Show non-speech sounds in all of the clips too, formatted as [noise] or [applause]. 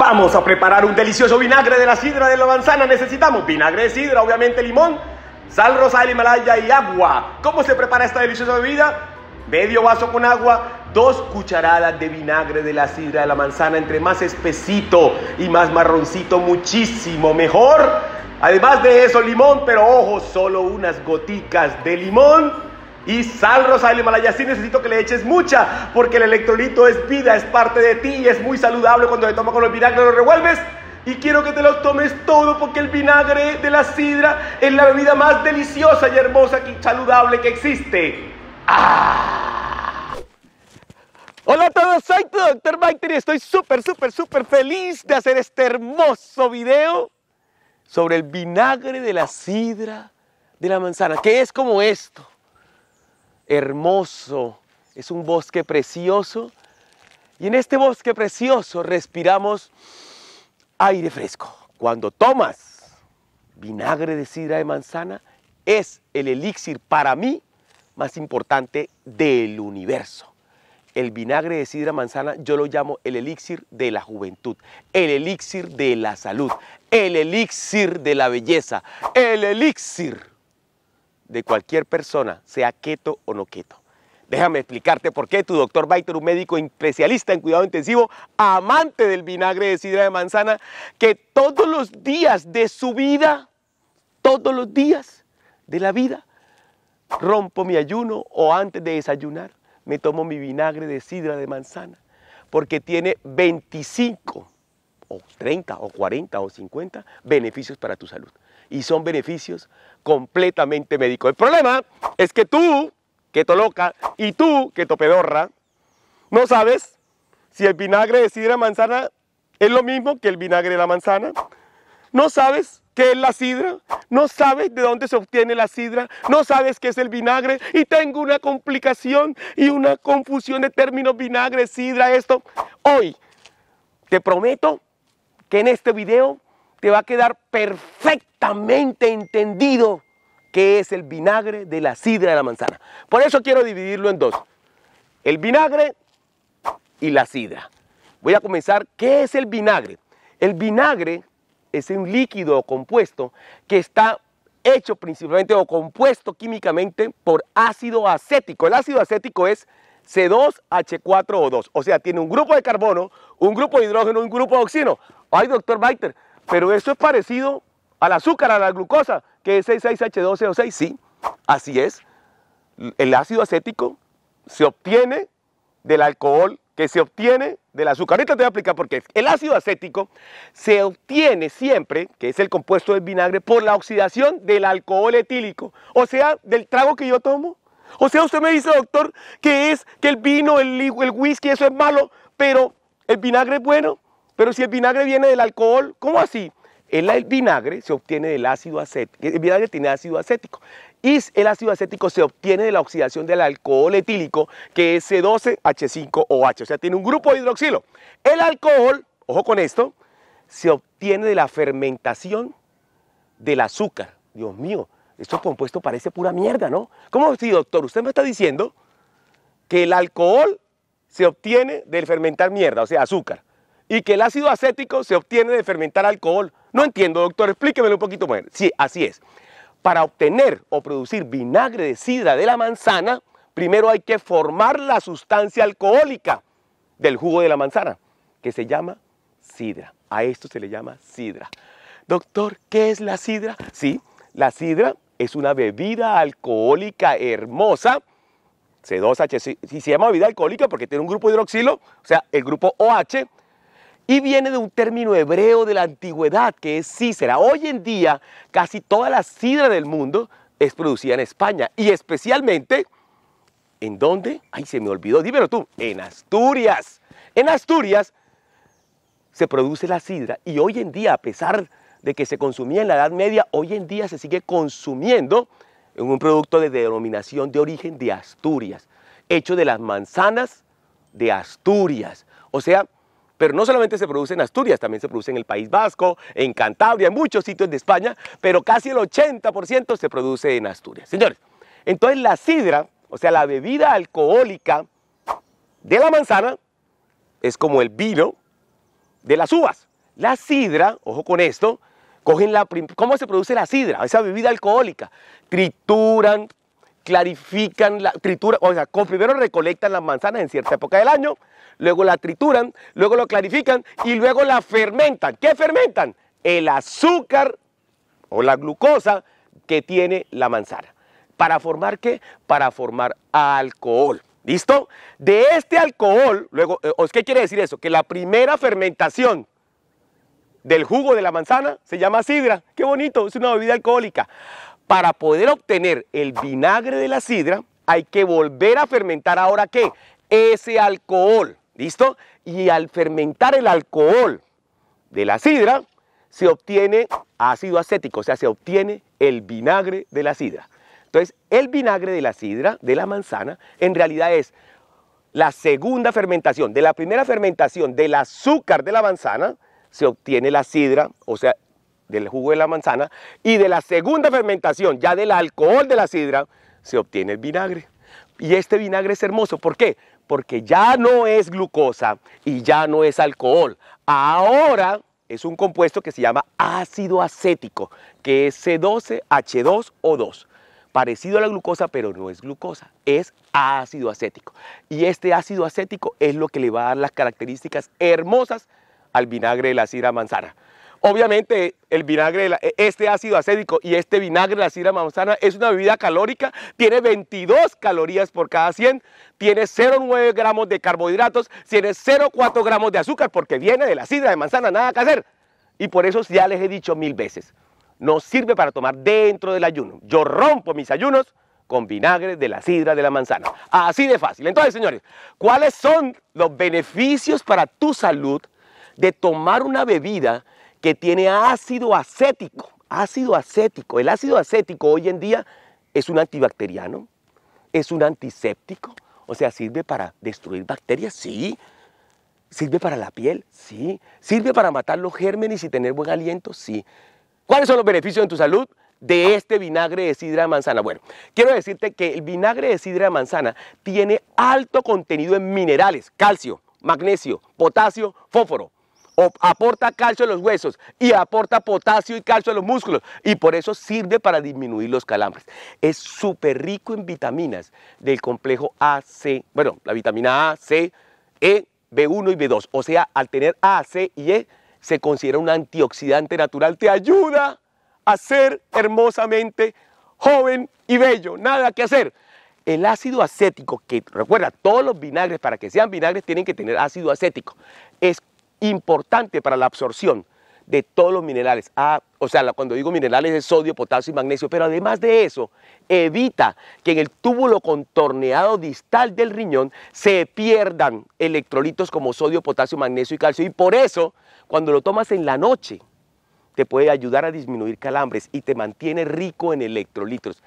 Vamos a preparar un delicioso vinagre de la sidra de la manzana. Necesitamos vinagre de sidra, obviamente limón, sal rosal del Himalaya y agua. ¿Cómo se prepara esta deliciosa bebida? Medio vaso con agua, dos cucharadas de vinagre de la sidra de la manzana. Entre más espesito y más marroncito, muchísimo mejor. Además de eso, limón, pero ojo, solo unas goticas de limón y sal, Rosario Malaya necesito que le eches mucha, porque el electrolito es vida, es parte de ti y es muy saludable cuando te tomas con el vinagre, lo revuelves. Y quiero que te lo tomes todo porque el vinagre de la sidra es la bebida más deliciosa y hermosa y saludable que existe. ¡Ah! Hola a todos, soy Dr. doctor Mike y estoy súper, súper, súper feliz de hacer este hermoso video sobre el vinagre de la sidra de la manzana, que es como esto hermoso, es un bosque precioso. Y en este bosque precioso respiramos aire fresco. Cuando tomas vinagre de sidra de manzana, es el elixir para mí más importante del universo. El vinagre de sidra manzana yo lo llamo el elixir de la juventud, el elixir de la salud, el elixir de la belleza, el elixir de cualquier persona, sea keto o no keto. Déjame explicarte por qué tu doctor Baiter, un médico especialista en cuidado intensivo, amante del vinagre de sidra de manzana, que todos los días de su vida, todos los días de la vida, rompo mi ayuno o antes de desayunar me tomo mi vinagre de sidra de manzana, porque tiene 25 o 30 o 40 o 50 beneficios para tu salud y son beneficios completamente médicos. El problema es que tú, que toloca loca, y tú, que topedorra no sabes si el vinagre de sidra manzana es lo mismo que el vinagre de la manzana. No sabes qué es la sidra, no sabes de dónde se obtiene la sidra, no sabes qué es el vinagre y tengo una complicación y una confusión de términos vinagre, sidra, esto. Hoy te prometo que en este video te va a quedar perfectamente entendido qué es el vinagre de la sidra de la manzana. Por eso quiero dividirlo en dos. El vinagre y la sidra. Voy a comenzar. ¿Qué es el vinagre? El vinagre es un líquido o compuesto que está hecho principalmente o compuesto químicamente por ácido acético. El ácido acético es C2H4O2, o sea, tiene un grupo de carbono, un grupo de hidrógeno, un grupo de oxígeno. Ay, doctor Baiter, pero eso es parecido al azúcar, a la glucosa, que es 6,6H12O6. Sí, así es. El ácido acético se obtiene del alcohol que se obtiene del azúcar. Ahorita te voy a explicar por qué. El ácido acético se obtiene siempre, que es el compuesto del vinagre, por la oxidación del alcohol etílico, o sea, del trago que yo tomo. O sea, usted me dice, doctor, que es que el vino, el whisky, eso es malo, pero el vinagre es bueno. Pero si el vinagre viene del alcohol, ¿cómo así? El, vinagre se obtiene del ácido acético. El vinagre tiene ácido acético. Y el ácido acético se obtiene de la oxidación del alcohol etílico, que es C12H5OH, o sea, tiene un grupo de hidroxilo. El alcohol, ojo con esto, se obtiene de la fermentación del azúcar. Dios mío, esto compuesto parece pura mierda, ¿no? ¿Cómo así, doctor? Usted me está diciendo que el alcohol se obtiene del fermentar mierda, o sea, azúcar y que el ácido acético se obtiene de fermentar alcohol. No entiendo, doctor, explíquemelo un poquito más. Sí, así es. Para obtener o producir vinagre de sidra de la manzana, primero hay que formar la sustancia alcohólica del jugo de la manzana, que se llama sidra. A esto se le llama sidra. Doctor, ¿qué es la sidra? Sí, la sidra es una bebida alcohólica hermosa, C2H, si se llama bebida alcohólica porque tiene un grupo hidroxilo, o sea, el grupo OH, y viene de un término hebreo de la antigüedad que es cícera. Hoy en día casi toda la sidra del mundo es producida en España y especialmente ¿en dónde? Ay, se me olvidó, dímelo tú, en Asturias. En Asturias se produce la sidra y hoy en día, a pesar de que se consumía en la Edad Media, hoy en día se sigue consumiendo en un producto de denominación de origen de Asturias, hecho de las manzanas de Asturias. O sea, pero no solamente se produce en Asturias, también se produce en el País Vasco, en Cantabria, en muchos sitios de España, pero casi el 80% se produce en Asturias. Señores, entonces la sidra, o sea, la bebida alcohólica de la manzana, es como el vino de las uvas. La sidra, ojo con esto, cogen la... ¿Cómo se produce la sidra? Esa bebida alcohólica. Trituran clarifican la tritura, o sea, primero recolectan las manzanas en cierta época del año, luego la trituran, luego lo clarifican y luego la fermentan. ¿Qué fermentan? El azúcar o la glucosa que tiene la manzana. ¿Para formar qué? Para formar alcohol. ¿Listo? De este alcohol, luego, eh, ¿qué quiere decir eso? Que la primera fermentación del jugo de la manzana se llama sidra. ¡Qué bonito! Es una bebida alcohólica para poder obtener el vinagre de la sidra, hay que volver a fermentar ahora qué? Ese alcohol, ¿listo? Y al fermentar el alcohol de la sidra, se obtiene ácido acético, o sea, se obtiene el vinagre de la sidra. Entonces, el vinagre de la sidra, de la manzana, en realidad es la segunda fermentación. De la primera fermentación del azúcar de la manzana, se obtiene la sidra, o sea, del jugo de la manzana y de la segunda fermentación, ya del alcohol de la sidra, se obtiene el vinagre. Y este vinagre es hermoso, ¿por qué? Porque ya no es glucosa y ya no es alcohol. Ahora es un compuesto que se llama ácido acético, que es C12H2O2 parecido a la glucosa, pero no es glucosa, es ácido acético. Y este ácido acético es lo que le va a dar las características hermosas al vinagre de la sidra manzana. Obviamente el vinagre, e, este ácido acético y este vinagre de la sidra manzana es una bebida calórica, tiene 22 calorías por cada 100, tiene 0,9 gramos de carbohidratos, tiene 0,4 gramos de azúcar porque viene de la sidra de manzana, nada que hacer. Y por eso ya les he dicho mil veces, no sirve para tomar dentro del ayuno. Yo rompo mis ayunos con vinagre de la sidra de la manzana. Así de fácil. Entonces, señores, ¿cuáles son los beneficios para tu salud de tomar una bebida que tiene ácido acético. Ácido acético. El ácido acético hoy en día es un antibacteriano, es un antiséptico, o sea, sirve para destruir bacterias, sí. Sirve para la piel, sí. Sirve para matar los gérmenes y tener buen aliento, sí. ¿Cuáles son los beneficios en tu salud? de este vinagre de sidra de manzana. Bueno, quiero decirte que el vinagre de sidra de manzana tiene alto contenido en minerales, calcio, magnesio, potasio, fósforo aporta calcio a los huesos y aporta potasio y calcio a los músculos y por eso sirve para disminuir los calambres. Es súper rico en vitaminas del complejo A, C, bueno, la vitamina A, C, E, B1 y B2. O sea, al tener A, C y E, se considera un antioxidante natural, te ayuda a ser hermosamente joven y bello, nada que hacer. El ácido acético, que recuerda, todos los vinagres para que sean vinagres tienen que tener ácido acético, es importante para la absorción de todos los minerales. Ah, o sea, cuando digo minerales es sodio, potasio y magnesio, pero además de eso, evita que en el túbulo contorneado distal del riñón se pierdan electrolitos como sodio, potasio, magnesio y calcio. Y por eso, cuando lo tomas en la noche, te puede ayudar a disminuir calambres y te mantiene rico en electrolitos.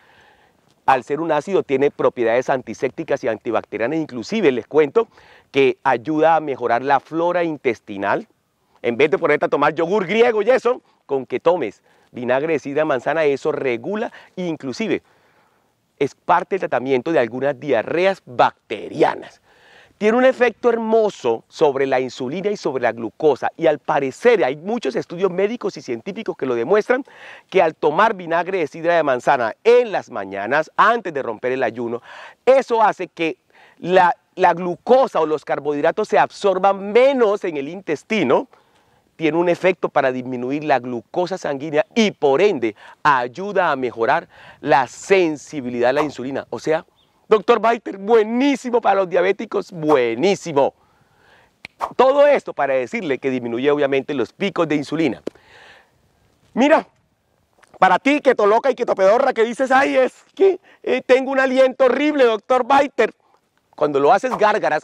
Al ser un ácido tiene propiedades antisépticas y antibacterianas, inclusive les cuento que ayuda a mejorar la flora intestinal. En vez de ponerte a tomar yogur griego y eso, con que tomes vinagre de sidra de manzana, eso regula e inclusive es parte del tratamiento de algunas diarreas bacterianas. Tiene un efecto hermoso sobre la insulina y sobre la glucosa y al parecer hay muchos estudios médicos y científicos que lo demuestran que al tomar vinagre de sidra de manzana en las mañanas antes de romper el ayuno, eso hace que la la glucosa o los carbohidratos se absorban menos en el intestino, tiene un efecto para disminuir la glucosa sanguínea y por ende ayuda a mejorar la sensibilidad a la insulina. O sea, doctor Baiter, buenísimo para los diabéticos, buenísimo. Todo esto para decirle que disminuye obviamente los picos de insulina. Mira, para ti que toloca y que topedorra que dices, ay, es que eh, tengo un aliento horrible, doctor Baiter cuando lo haces gárgaras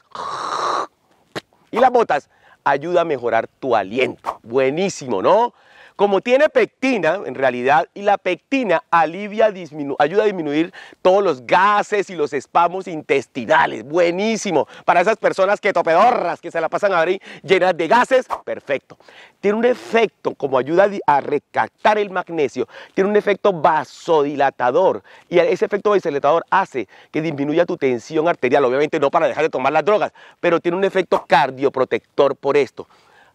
y las botas, ayuda a mejorar tu aliento. Buenísimo, ¿no? Como tiene pectina, en realidad, y la pectina alivia, ayuda a disminuir todos los gases y los espamos intestinales. Buenísimo. Para esas personas que topedorras, que se la pasan a ahí llenas de gases, perfecto. Tiene un efecto, como ayuda a recaptar el magnesio, tiene un efecto vasodilatador. Y ese efecto vasodilatador hace que disminuya tu tensión arterial. Obviamente no para dejar de tomar las drogas, pero tiene un efecto cardioprotector por esto.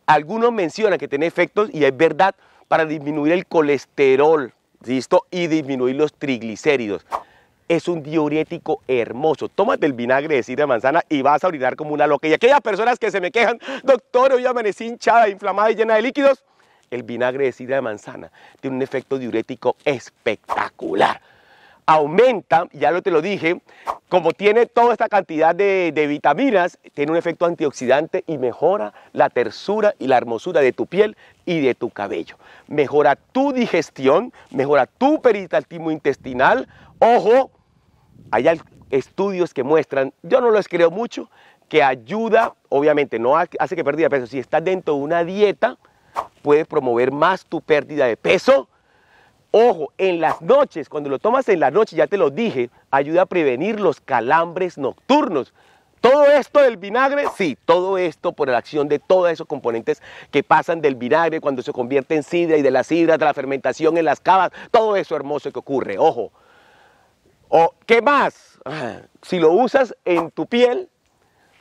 Algunos mencionan que tiene efectos y es verdad para disminuir el colesterol, ¿listo? Y disminuir los triglicéridos. Es un diurético hermoso. Tómate el vinagre de sidra de manzana y vas a orinar como una loca. Y aquellas personas que se me quejan, doctor, hoy amanecí hinchada, inflamada y llena de líquidos, el vinagre de sidra de manzana tiene un efecto diurético espectacular aumenta, ya lo te lo dije, como tiene toda esta cantidad de, vitaminas, tiene un efecto antioxidante y mejora la tersura y la hermosura de tu piel y de tu cabello. Mejora tu digestión, mejora tu peristaltismo intestinal. Ojo, hay estudios que muestran, yo no los creo mucho, que ayuda, obviamente no hace que pérdida de peso, si estás dentro de una dieta, puede promover más tu pérdida de peso Ojo, en las noches, cuando lo tomas en la noche, ya te lo dije, ayuda a prevenir los calambres nocturnos. Todo esto del vinagre, sí, todo esto por la acción de todos esos componentes que pasan del vinagre cuando se convierte en sidra y de la sidra de la fermentación en las cavas, todo eso hermoso que ocurre, ojo. O, ¿Qué más? Ah, si lo usas en tu piel,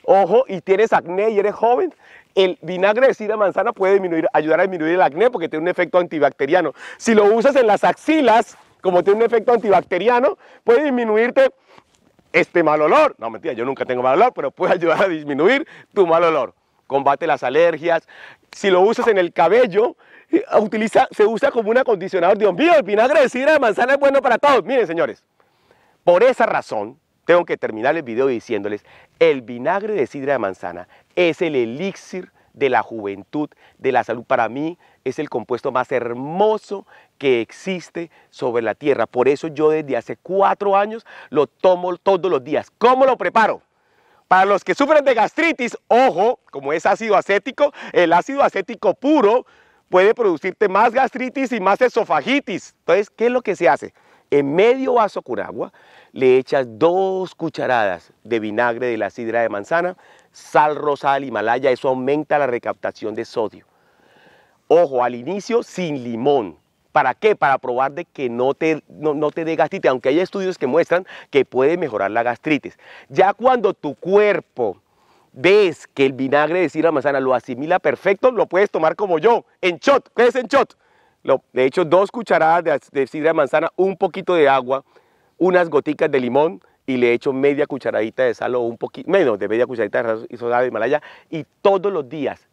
ojo, y tienes acné y eres joven, el vinagre de sidra manzana puede ayudar a disminuir el acné porque tiene un efecto antibacteriano. Si lo usas en las axilas, como tiene un efecto antibacteriano, puede disminuirte este mal olor. No, mentira, yo nunca tengo mal olor, pero puede [laughs] ayudar a disminuir tu mal olor. Combate las alergias. Si lo usas en el cabello, eh, utiliza, se usa como un acondicionador. Dios mío, el vinagre de sidra de manzana es bueno para todos. Miren, señores, por esa razón, tengo que terminar el video diciéndoles, el vinagre de sidra de manzana es el elixir de la juventud, de la salud. Para mí es el compuesto más hermoso que existe sobre la tierra. Por eso yo desde hace cuatro años lo tomo todos los días. ¿Cómo lo preparo? Para los que sufren de gastritis, ojo, como es ácido acético, el ácido acético puro puede producirte más gastritis y más esofagitis. Entonces, ¿qué es lo que se hace? En medio vaso con agua le echas dos cucharadas de vinagre de la sidra de manzana, sal rosada del Himalaya, eso aumenta la recaptación de sodio. Ojo, al inicio sin limón. ¿Para qué? Para probar de que no te, no, te dé gastritis, aunque hay estudios que muestran que puede mejorar la gastritis. Ya cuando tu cuerpo ves que el vinagre de sidra de manzana lo asimila perfecto, lo puedes tomar como yo, en shot. ¿Qué es en shot? de hecho, dos cucharadas de, sidra de manzana, un poquito de agua, unas goticas de limón y le echo media cucharadita de sal o un poquito, menos de media cucharadita de soda de Himalaya y todos los días,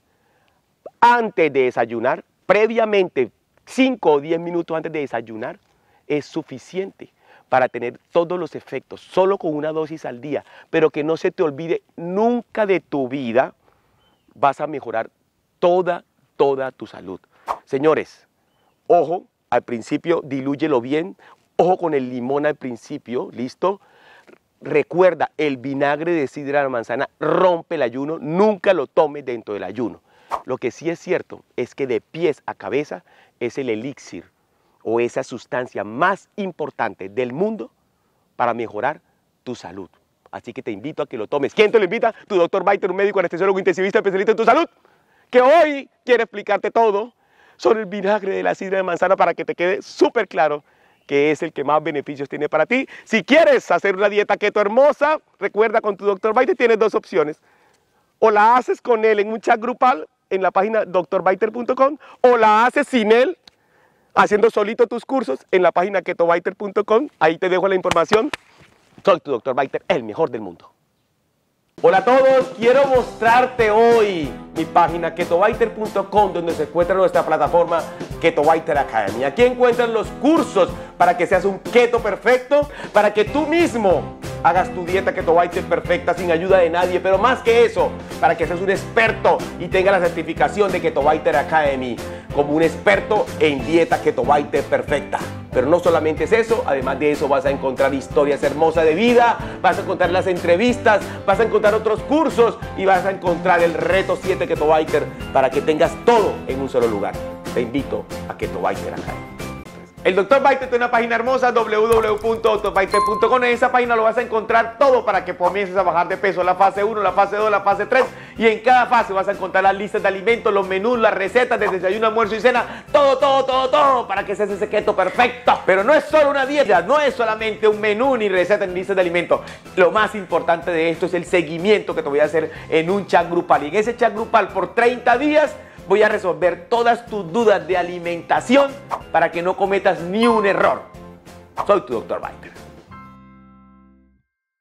antes de desayunar, previamente, Cinco o diez minutos antes de desayunar, es suficiente para tener todos los efectos, solo con una dosis al día, pero que no se te olvide nunca de tu vida, vas a mejorar toda, toda tu salud. Señores, Ojo, al principio dilúyelo bien. Ojo con el limón al principio, ¿listo? Recuerda, el vinagre de sidra de manzana rompe el ayuno, nunca lo tomes dentro del ayuno. Lo que sí es cierto es que de pies a cabeza es el elixir o esa sustancia más importante del mundo para mejorar tu salud. Así que te invito a que lo tomes. ¿Quién te lo invita? Tu doctor Baiter, un médico anestesiólogo intensivista especialista en tu salud, que hoy quiere explicarte todo sobre el vinagre de la sidra de manzana para que te quede súper claro que es el que más beneficios tiene para ti. Si quieres hacer una dieta keto hermosa, recuerda con tu doctor Biter tienes dos opciones. O la haces con él en un chat grupal en la página drbiter.com o la haces sin él haciendo solito tus cursos en la página ketobiter.com Ahí te dejo la información. Soy tu doctor Baiter, el mejor del mundo. Hola a todos, quiero mostrarte hoy mi página ketobiter.com donde se encuentra nuestra plataforma Ketobiter Academy. Aquí encuentran los cursos para que seas un keto perfecto, para que tú mismo hagas tu dieta Ketobiter perfecta sin ayuda de nadie, pero más que eso, para que seas un experto y tengas la certificación de Ketobiter Academy como un experto en dieta Ketobiter perfecta. Pero no solamente es eso, además de eso vas a encontrar historias hermosas de vida, vas a encontrar las entrevistas, vas a encontrar otros cursos y vas a encontrar el reto 7 de biker para que tengas todo en un solo lugar. Te invito a que KetoBiker acá. El Dr. Baite tiene una página hermosa, www.doctorbaite.com. En esa página lo vas a encontrar todo para que comiences a bajar de peso. La fase 1, la fase 2, la fase 3. Y en cada fase vas a encontrar las listas de alimentos, los menús, las recetas de desayuno, almuerzo y cena. Todo, todo, todo, todo para que seas ese keto perfecto. Pero no es solo una dieta, no es solamente un menú ni receta ni listas de alimentos. Lo más importante de esto es el seguimiento que te voy a hacer en un chat grupal. Y en ese chat grupal por 30 días voy a resolver todas tus dudas de alimentación para que no cometas ni un error. Soy tu doctor Biker.